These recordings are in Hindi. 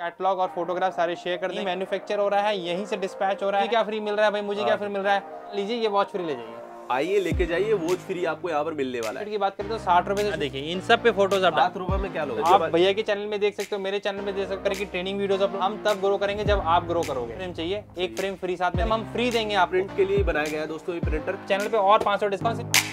कैटलॉग और फोटोग्राफ सारे शेयर कर दें मैन्युफैक्चर हो रहा है यहीं से डिस्पैच हो रहा है क्या फ्री मिल रहा है भाई मुझे क्या फ्री हाँ। मिल रहा है लीजिए ये वॉच फ्री ले जाइए आइए लेके जाइए वॉच फ्री आपको यहाँ पर मिलने वाला है की बात करें तो साठ रुपए हाँ, देखिए इन सब पे फोटोज आप सात रुपए में क्या लोग आप भैया के चैनल में देख सकते हो मेरे चैनल में देख सकते हैं कि ट्रेनिंग वीडियोस अब हम तब ग्रो करेंगे जब आप ग्रो करोगे फ्रेम चाहिए एक फ्रेम फ्री साथ में हम फ्री देंगे आप प्रिंट के लिए बनाया गया दोस्तों प्रिंटर चैनल पे और पाँच डिस्काउंट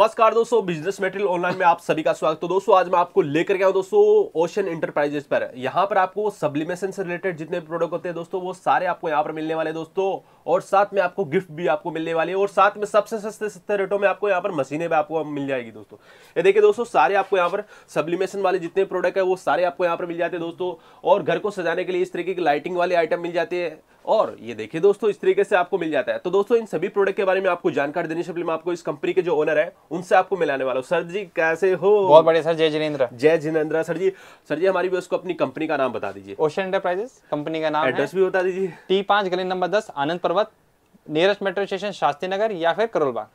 was नमस्कार दोस्तों बिजनेस मेटेरियल ऑनलाइन में आप सभी का स्वागत तो दोस्तों आज मैं आपको लेकर गया हूं दोस्तों ओशन इंटरप्राइजेस पर यहां पर आपको सब्लिमेशन से रिलेटेड जितने भी प्रोडक्ट होते हैं दोस्तों वो सारे आपको यहां पर मिलने वाले दोस्तों और साथ में आपको गिफ्ट भी आपको मिलने वाले और साथ में सबसे सस्ते सस्ते रेटों में आपको यहाँ पर मशीनें भी आपको मिल जाएगी दोस्तों ये देखिए दोस्तों सारे आपको यहाँ पर सब्लिमेशन वाले जितने प्रोडक्ट है वो सारे आपको यहाँ पर मिल जाते हैं दोस्तों और घर को सजाने के लिए इस तरीके की लाइटिंग वाले आइटम मिल जाते हैं और ये देखिए दोस्तों इस तरीके से आपको मिल जाता है तो दोस्तों इन सभी प्रोडक्ट के बारे में आपको जानकारी देने से पहले मैं आपको इस कंपनी के जो ओनर है उनसे से आपको मिलाने वाला हूँ सर जी कैसे हो बहुत बढ़िया सर जय जिनेन्द्र जय जिनेन्द्र सर जी सर जी हमारी व्यवस्था अपनी कंपनी का नाम बता दीजिए ओशन एंटरप्राइजेस कंपनी का नाम एड्रेस भी बता दीजिए टी पांच गली नंबर दस Anand Parbat nearest metro station Shastri Nagar या फिर करोलबाग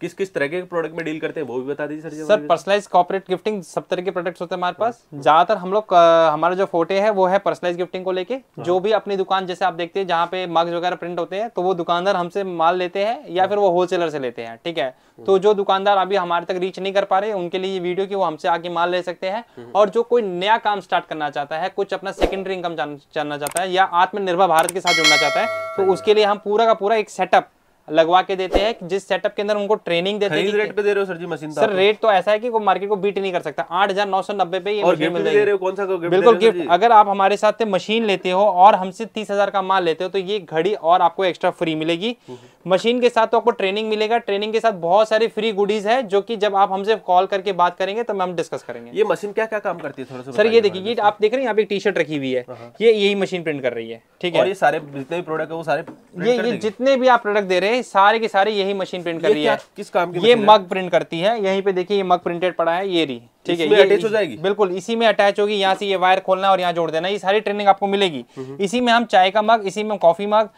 किस किस तरह के प्रोडक्ट में डील करते हैं वो भी बता दीजिए सर पर्सनलाइज कॉपरेट गिफ्टिंग सब तरह के प्रोडक्ट्स होते हैं हमारे पास हम्म। ज्यादातर हम लोग हमारा जो फोटे है वो है पर्सनलाइज गिफ्टिंग को लेके हाँ। जो भी अपनी दुकान जैसे आप देखते हैं जहाँ पे मग्स वगैरह प्रिंट होते हैं तो वो दुकानदार हमसे माल लेते हैं या हाँ। फिर वो होलसेलर से लेते हैं ठीक है हाँ। तो जो दुकानदार अभी हमारे तक रीच नहीं कर पा रहे उनके लिए ये वीडियो की वो हमसे आगे माल ले सकते हैं और जो कोई नया काम स्टार्ट करना चाहता है कुछ अपना सेकेंडरी इनकम जानना चाहता है या आत्मनिर्भर भारत के साथ जुड़ना चाहता है तो उसके लिए हम पूरा का पूरा एक सेटअप लगवा के देते हैं जिस सेटअप के अंदर उनको ट्रेनिंग देते हैं रेट पे दे रहे हो सर जी मशीन तो सर रेट तो ऐसा है कि वो मार्केट को बीट नहीं कर सकता आठ हजार नौ सौ नब्बे पे ये और गिफ्ट दे रहे हो कौन सा गिफ्ट बिल्कुल गिफ्ट अगर आप हमारे साथ मशीन लेते हो और हमसे तीस हजार का माल लेते हो तो ये घड़ी और आपको एक्स्ट्रा फ्री मिलेगी हम्म, हम्म। मशीन के साथ तो आपको ट्रेनिंग मिलेगा ट्रेनिंग के साथ बहुत सारी फ्री गुडीज है जो की जब आप हमसे कॉल करके बात करेंगे तो हम डिस्कस करेंगे ये मशीन क्या क्या काम करती है थोड़ा सा सर ये देखिए आप देख रहे हैं यहाँ पे टी शर्ट रखी हुई है हाँ, हाँ। ये यही मशीन प्रिंट कर रही है ठीक है ये सारे जितने भी प्रोडक्ट है वो सारे ये जितने भी आप प्रोडक्ट दे रहे हैं रहे हैं सारे के सारे यही मशीन प्रिंट कर रही है किस काम की ये मग प्रिंट करती है यहीं पे देखिए ये मग प्रिंटेड पड़ा है ये रही ठीक है ये अटैच हो जाएगी बिल्कुल इसी में अटैच होगी यहाँ से ये वायर खोलना और यहाँ जोड़ देना ये सारी ट्रेनिंग आपको मिलेगी इसी में हम चाय का मग इसी में कॉफी मग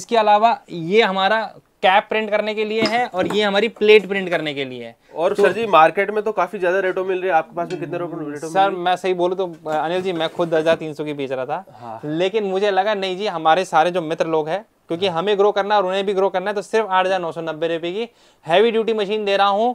इसके अलावा ये हमारा कैप प्रिंट करने के लिए है और ये हमारी प्लेट प्रिंट करने के लिए है और तो, सर जी मार्केट में तो काफी ज्यादा रेटों मिल रही है आपके पास में कितने रेटों सर मैं सही बोलूँ तो अनिल जी मैं खुद दस हजार तीन सौ की बेच रहा था हाँ। लेकिन मुझे लगा नहीं जी हमारे सारे जो मित्र लोग हैं क्योंकि हमें ग्रो करना और उन्हें भी ग्रो करना है तो सिर्फ आठ हज़ार नौ सौ नब्बे रुपए की हैवी ड्यूटी मशीन दे रहा हूं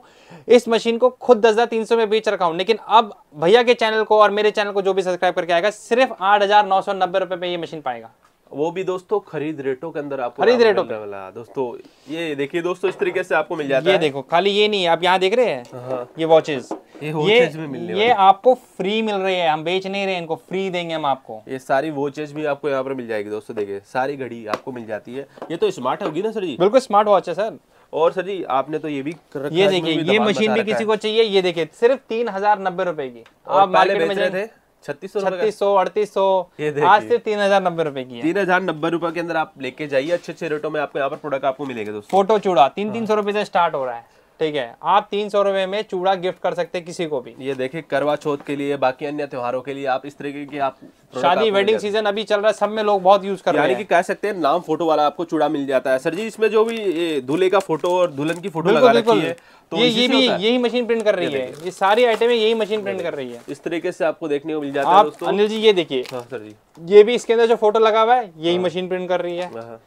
इस मशीन को खुद दस हज़ार तीन सौ में बेच रखा हूं लेकिन अब भैया के चैनल को और मेरे चैनल को जो भी सब्सक्राइब करके आएगा सिर्फ आठ हज़ार नौ सौ नब्बे रुपए में ये मशीन पाएगा वो भी दोस्तों खरीद रेटों के अंदर आपको खरीद रेटों पे वाला दोस्तों ये देखिए दोस्तों इस तरीके से आपको मिल जाता ये है ये देखो खाली ये नहीं आप यहाँ देख रहे हैं हाँ। ये वॉचेस ये ये आपको फ्री मिल रही है हम बेच नहीं रहे हैं इनको फ्री देंगे हम आपको ये सारी वॉचेस भी आपको यहाँ पर मिल जाएगी दोस्तों देखिए सारी घड़ी आपको मिल जाती है ये तो स्मार्ट होगी ना सर जी बिल्कुल स्मार्ट वॉच है सर और सर जी आपने तो ये भी कर ये देखिए ये मशीन भी किसी को चाहिए ये देखिए सिर्फ तीन हजार नब्बे रुपए की आप मार्केट में थे छत्तीस सौ अड़तीस सौ आज सिर्फ तीन हजार नब्बे रुपए की तीन हजार नब्बे रुपए के अंदर आप लेके जाइए अच्छे अच्छे रेटों में आपको यहाँ पर प्रोडक्ट आपको मिलेगा दोस्तों फोटो चूड़ा तीन तीन सौ रुपए से स्टार्ट हो रहा है ठीक है आप तीन सौ रुपए में चूड़ा गिफ्ट कर सकते हैं किसी को भी ये देखिए करवा चौथ के लिए बाकी अन्य त्योहारों के लिए आप इस तरीके की आप शादी वेडिंग सीजन अभी चल रहा है सब में लोग बहुत यूज कर रहे हैं यानी कि कह सकते हैं नाम फोटो वाला आपको चूड़ा मिल जाता है सर जी इसमें जो भी दूल्हे का फोटो और दुल्हन की फोटो लगा रखी है तो ये ये भी यही मशीन प्रिंट कर रही है ये सारी आइटमें यही मशीन प्रिंट कर रही है इस तरीके से आपको देखने को मिल जाता है आप अनिल जी ये देखिए हाँ, सर जी ये भी इसके अंदर जो फोटो लगा हुआ है यही मशीन हाँ। प्रिंट कर रही है हाँ।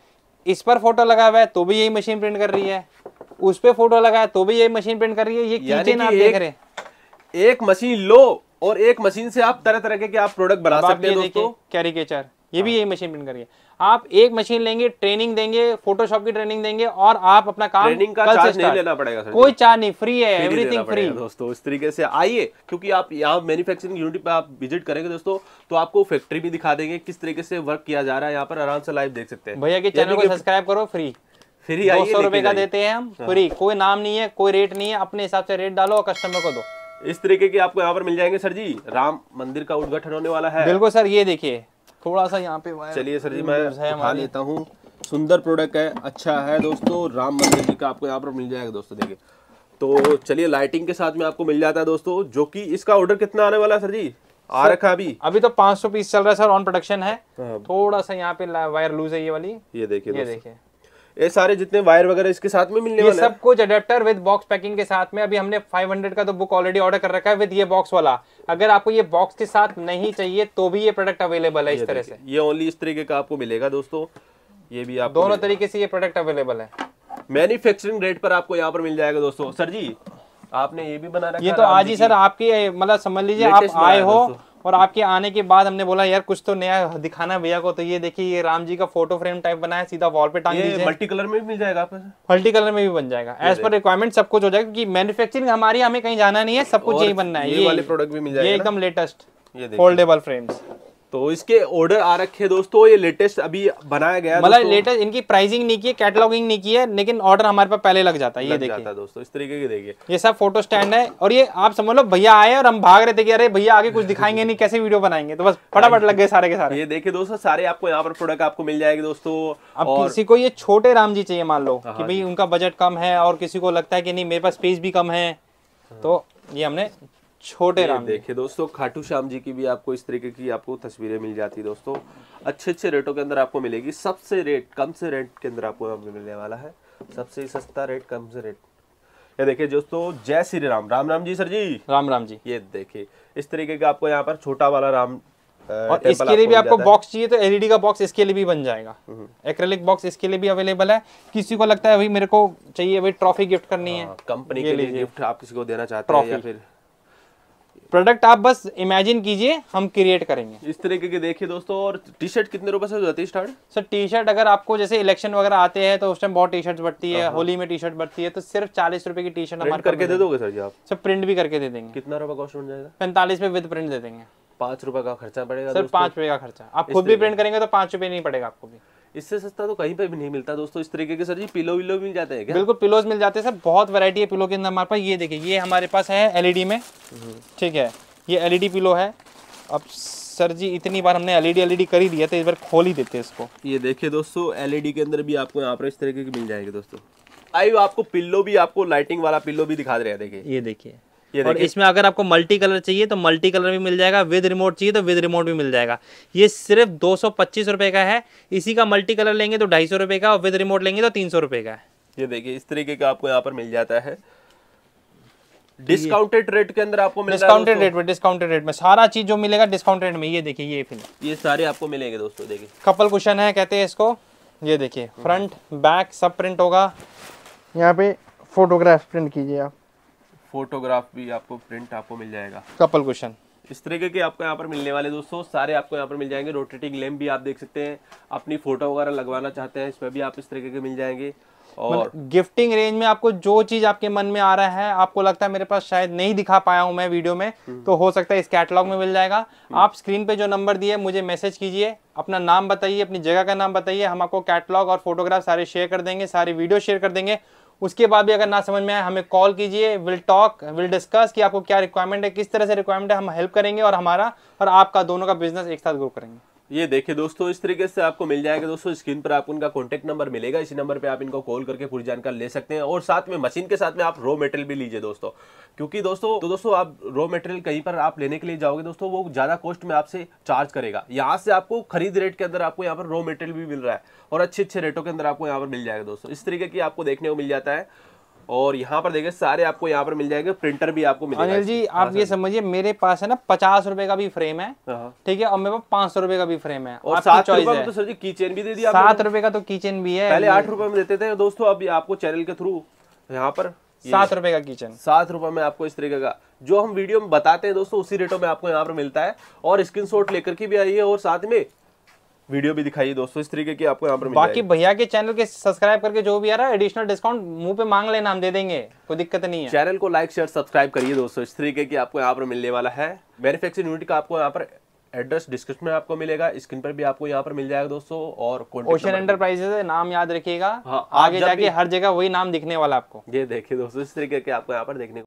इस पर फोटो लगा हुआ है तो भी यही मशीन प्रिंट कर रही है उस पर फोटो लगाया तो भी ये मशीन प्रिंट कर रही है ये किचन आप देख रहे हैं एक मशीन लो और एक मशीन से आप तरह तरह के आप प्रोडक्ट बना सकते हैं दोस्तों कैरिकेचर ये भी हाँ। यही मशीन प्रिंट करिए आप एक मशीन लेंगे ट्रेनिंग देंगे फोटोशॉप की ट्रेनिंग देंगे और आप अपना काम ट्रेनिंग का चार्ज नहीं लेना पड़ेगा सर कोई चार्ज नहीं फ्री है एवरीथिंग फ्री दोस्तों इस तरीके से आइए क्योंकि आप यहाँ मैन्युफैक्चरिंग यूनिट पे आप विजिट करेंगे दोस्तों तो आपको फैक्ट्री भी दिखा देंगे किस तरीके से वर्क किया जा रहा है यहाँ पर आराम से लाइव देख सकते हैं भैया के चैनल को सब्सक्राइब करो फ्री फ्री दो सौ रुपए का देते हैं हम हाँ। फ्री कोई नाम नहीं है कोई रेट नहीं है अपने हिसाब से रेट डालो और कस्टमर को दो इस तरीके की आपको यहाँ पर मिल जाएंगे सर जी राम मंदिर का उद्घाटन होने वाला है बिल्कुल सर ये देखिए थोड़ा सा यहाँ पे चलिए सर जी मैं दिखा लेता हूँ सुंदर प्रोडक्ट है अच्छा है दोस्तों राम मंदिर जी का आपको यहाँ पर मिल जाएगा दोस्तों देखिए तो चलिए लाइटिंग के साथ में आपको मिल जाता है दोस्तों जो कि इसका ऑर्डर कितना आने वाला है सर जी आ रखा अभी अभी तो 500 पीस चल रहा है सर ऑन प्रोडक्शन है हाँ। थोड़ा सा यहाँ पे वायर लूज है ये वाली ये देखिए ये देखिए ये सारे जितने वायर वगैरह इसके साथ में मिलने ये सब कुछ अडेप्टर विद बॉक्स पैकिंग के साथ में अभी हमने 500 का तो बुक ऑलरेडी ऑर्डर कर रखा है विद ये बॉक्स वाला अगर आपको ये बॉक्स के साथ नहीं चाहिए तो भी ये प्रोडक्ट अवेलेबल है इस तरह से ये ओनली इस तरीके का आपको मिलेगा दोस्तों ये भी आप दोनों तरीके से ये प्रोडक्ट अवेलेबल है मैन्युफैक्चरिंग रेट पर आपको यहाँ पर मिल जाएगा दोस्तों सर जी आपने ये भी बना रखा ये तो आज ही सर आपकी मतलब समझ लीजिए आप आए हो और आपके आने के बाद हमने बोला यार कुछ तो नया दिखाना है भैया को तो ये देखिए ये राम जी का फोटो फ्रेम टाइप बनाया सीधा वॉल पे टांग दीजिए मल्टी कलर में भी मिल जाएगा आपको मल्टी कलर में भी बन जाएगा एज पर रिक्वायरमेंट सब कुछ हो जाएगा क्योंकि मैन्युफैक्चरिंग हमारी हमें कहीं जाना नहीं है सब कुछ यही बनना है ये वाले प्रोडक्ट भी मिल जाएगा एकदम लेटेस्ट फोल्डेबल फ्रेम्स तो इसके ऑर्डर आ रखे हैं दोस्तों ये लेटेस्ट अभी बनाया गया मतलब लेटेस्ट इनकी प्राइसिंग नहीं की है कैटलॉगिंग नहीं की है लेकिन ऑर्डर हमारे पास पहले लग जाता है ये देखिए दोस्तों इस तरीके की देखिए ये सब फोटो स्टैंड है और ये आप समझ लो भैया आए और हम भाग रहे थे कि अरे भैया आगे कुछ दिखाएंगे नहीं कैसे वीडियो बनाएंगे तो बस फटाफट लग गए सारे के सारे ये देखिए दोस्तों सारे आपको यहाँ पर प्रोडक्ट आपको मिल जाएगी दोस्तों अब किसी को ये छोटे राम जी चाहिए मान लो हाँ, कि हाँ भाई उनका बजट कम है और किसी को लगता है कि नहीं मेरे पास स्पेस भी कम है तो ये हमने छोटे राम देखिए दोस्तों खाटू श्याम जी की भी आपको इस तरीके की आपको तस्वीरें मिल जाती है दोस्तों अच्छे अच्छे रेटों के अंदर आपको मिलेगी सबसे रेट कम से रेट के अंदर आपको मिलने वाला है सबसे सस्ता रेट कम से रेट ये देखिए दोस्तों जय श्री राम राम राम जी सर जी राम राम जी ये देखिए इस तरीके का आपको यहाँ पर छोटा वाला राम और इसके लिए भी आपको बॉक्स चाहिए तो एलईडी e का बॉक्स इसके लिए भी बन जाएगा एक्रेलिक हम्म। बॉक्स इसके लिए भी अवेलेबल है किसी को लगता है भाई मेरे को चाहिए भाई ट्रॉफी गिफ्ट करनी है कंपनी हाँ, के लिए गिफ्ट आप किसी को देना चाहते हैं या फिर प्रोडक्ट आप बस इमेजिन कीजिए हम क्रिएट करेंगे इस तरीके के देखिए दोस्तों और टी शर्ट कितने रुपए से हो जाती है स्टार्ट सर टी शर्ट अगर आपको जैसे इलेक्शन वगैरह आते हैं तो उस टाइम बहुत टी शर्ट बढ़ती है हाँ, हाँ। होली में टी शर्ट बढ़ती है तो सिर्फ चालीस रुपए की टी शर्ट हमारे करके दे दोगे सर जी आप सर प्रिंट भी करके दे देंगे कितना रुपए कॉस्ट बन जाएगा पैंतालीस में विद प्रिंट दे देंगे पाँच रुपए का खर्चा पड़ेगा सर पाँच रुपए का खर्चा आप खुद भी प्रिंट करेंगे तो पाँच रुपए नहीं पड़ेगा आपको भी इससे सस्ता तो कहीं पे भी नहीं मिलता दोस्तों इस तरीके के सर जी पिलो विलो मिल जाते हैं क्या बिल्कुल पिलोज मिल जाते हैं सर बहुत वैरायटी है पिलो के अंदर हमारे पास ये देखिए ये हमारे पास है एलईडी e में हम्म। ठीक है ये एलईडी e पिलो है अब सर जी इतनी बार हमने एलईडी एलईडी कर ही दिया था इस बार खोल ही देते हैं इसको ये देखिए दोस्तों एलईडी e के अंदर भी आपको यहाँ पर इस तरीके की मिल जाएगी दोस्तों आई आपको पिल्लो भी आपको लाइटिंग वाला पिल्लो भी दिखा दे रहे हैं देखिए ये देखिए ये और इसमें अगर आपको मल्टी कलर चाहिए तो मल्टी कलर भी मिल जाएगा विद रिमोट चाहिए तो विद रिमोट भी मिल जाएगा ये सिर्फ दो सौ का है इसी का मल्टी कलर लेंगे तो ढाई सौ का और विद रिमोट लेंगे तो तीन सौ का है ये देखिए इस तरीके का आपको यहाँ पर मिल जाता है डिस्काउंटेड रेट के अंदर आपको डिस्काउंटेड रेट में डिस्काउंटेड रेट में सारा चीज जो मिलेगा डिस्काउंटेड में ये देखिए ये फिल्म ये सारे आपको मिलेंगे दोस्तों देखिए कपल क्वेश्चन है कहते हैं इसको ये देखिए हम्म। फ्रंट बैक सब प्रिंट होगा यहाँ पे फोटोग्राफ प्रिंट कीजिए आप फोटोग्राफ भी आपको प्रिंट आपको मिल जाएगा कपल क्वेश्चन इस तरीके के आपको यहाँ पर मिलने वाले दोस्तों सारे आपको यहाँ पर मिल जाएंगे रोटेटिंग लैम्प भी आप देख सकते हैं अपनी फोटो वगैरह लगवाना चाहते हैं इसमें भी आप इस तरीके के मिल जाएंगे और गिफ्टिंग मतलब रेंज में आपको जो चीज आपके मन में आ रहा है आपको लगता है मेरे पास शायद नहीं दिखा पाया हूं मैं वीडियो में हम्म। तो हो सकता है इस कैटलॉग में मिल जाएगा हम्म। आप स्क्रीन पे जो नंबर दिए मुझे मैसेज कीजिए अपना नाम बताइए अपनी जगह का नाम बताइए हम आपको कैटलॉग और फोटोग्राफ सारे शेयर कर देंगे सारी वीडियो शेयर कर देंगे उसके बाद भी अगर ना समझ में आए हमें कॉल कीजिए विल टॉक विल डिस्कस कि आपको क्या रिक्वायरमेंट है किस तरह से रिक्वायरमेंट है हम हेल्प करेंगे और हमारा और आपका दोनों का बिजनेस एक साथ ग्रो करेंगे ये देखिए दोस्तों इस तरीके से आपको मिल जाएगा दोस्तों स्क्रीन पर आपको उनका कॉन्टैक्ट नंबर मिलेगा इसी नंबर पे आप इनको कॉल करके पूरी जानकारी ले सकते हैं और साथ में मशीन के साथ में आप रो मटेरियल भी लीजिए दोस्तों क्योंकि दोस्तों तो दोस्तों आप रॉ मटेरियल कहीं पर आप लेने के लिए जाओगे दोस्तों वो ज़्यादा कॉस्ट में आपसे चार्ज करेगा यहाँ से आपको खरीद रेट के अंदर आपको यहाँ पर रो मटेरियल भी मिल रहा है और अच्छे अच्छे रेटों के अंदर आपको यहाँ पर मिल जाएगा दोस्तों इस तरीके की आपको देखने को मिल जाता है और यहाँ पर देखिए सारे आपको यहाँ पर मिल जाएंगे प्रिंटर भी आपको मिलेगा अनिल जी हाँ, आप ये समझिए मेरे पास है ना पचास रुपए का भी फ्रेम है हाँ, हाँ। ठीक है और मेरे पास पांच सौ रुपए का भी फ्रेम है और सात तो तो। रुपए का तो सर जी की चेन भी दे दिया सात रुपए का तो की चेन भी है पहले आठ रुपए में देते थे दोस्तों अब आपको चैनल के थ्रू यहाँ पर सात रुपए का किचन सात रुपए में आपको इस तरीके का जो हम वीडियो में बताते हैं दोस्तों उसी रेटों में आपको यहाँ पर मिलता है और स्क्रीनशॉट लेकर के भी आइए और साथ में वीडियो भी दिखाई दोस्तों इस तरीके की आपको यहाँ पर बाकी भैया के चैनल के सब्सक्राइब करके जो भी आ रहा है एडिशनल डिस्काउंट मुंह पे मांग लेना हम दे देंगे कोई दिक्कत नहीं है चैनल को लाइक शेयर सब्सक्राइब करिए दोस्तों इस तरीके की आपको यहाँ पर मिलने वाला है मैनुफेक्चरिंग यूनिट का आपको यहाँ पर एड्रेस डिस्क्रिप्शन में आपको मिलेगा स्क्रीन पर भी आपको यहाँ पर मिल जाएगा दोस्तों और ओशन एंटरप्राइजेस नाम याद रखिएगा हाँ, आगे जाके हर जगह वही नाम दिखने वाला आपको ये देखिए दोस्तों इस तरीके के आपको यहाँ पर देखने